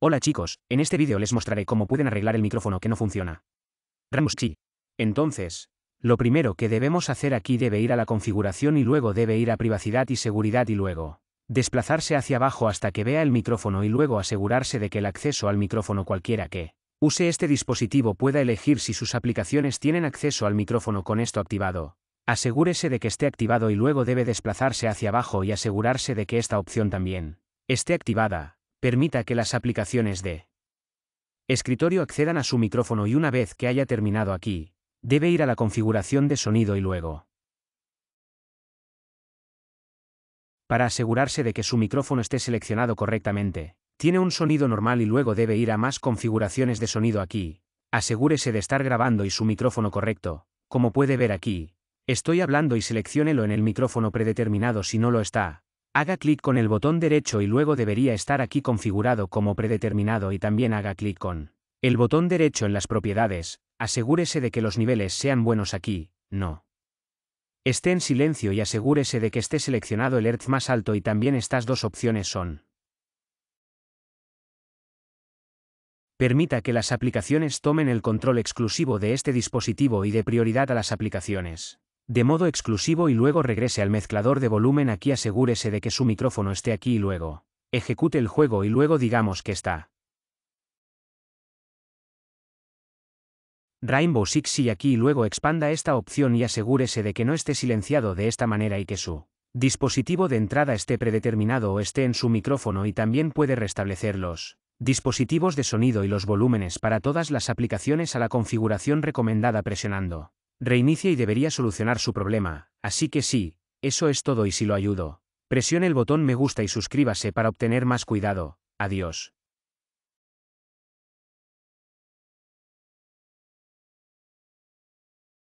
Hola chicos, en este vídeo les mostraré cómo pueden arreglar el micrófono que no funciona. Ramuschi. Entonces, lo primero que debemos hacer aquí debe ir a la configuración y luego debe ir a privacidad y seguridad y luego desplazarse hacia abajo hasta que vea el micrófono y luego asegurarse de que el acceso al micrófono cualquiera que use este dispositivo pueda elegir si sus aplicaciones tienen acceso al micrófono con esto activado. Asegúrese de que esté activado y luego debe desplazarse hacia abajo y asegurarse de que esta opción también esté activada permita que las aplicaciones de escritorio accedan a su micrófono y una vez que haya terminado aquí, debe ir a la configuración de sonido y luego. Para asegurarse de que su micrófono esté seleccionado correctamente, tiene un sonido normal y luego debe ir a más configuraciones de sonido aquí. Asegúrese de estar grabando y su micrófono correcto, como puede ver aquí. Estoy hablando y selecciónelo en el micrófono predeterminado si no lo está, Haga clic con el botón derecho y luego debería estar aquí configurado como predeterminado y también haga clic con el botón derecho en las propiedades, asegúrese de que los niveles sean buenos aquí, no. Esté en silencio y asegúrese de que esté seleccionado el Earth más alto y también estas dos opciones son. Permita que las aplicaciones tomen el control exclusivo de este dispositivo y de prioridad a las aplicaciones de modo exclusivo y luego regrese al mezclador de volumen aquí asegúrese de que su micrófono esté aquí y luego ejecute el juego y luego digamos que está. Rainbow Six y aquí y luego expanda esta opción y asegúrese de que no esté silenciado de esta manera y que su dispositivo de entrada esté predeterminado o esté en su micrófono y también puede restablecer los dispositivos de sonido y los volúmenes para todas las aplicaciones a la configuración recomendada presionando Reinicia y debería solucionar su problema, así que sí, eso es todo y si lo ayudo. Presione el botón me gusta y suscríbase para obtener más cuidado. Adiós.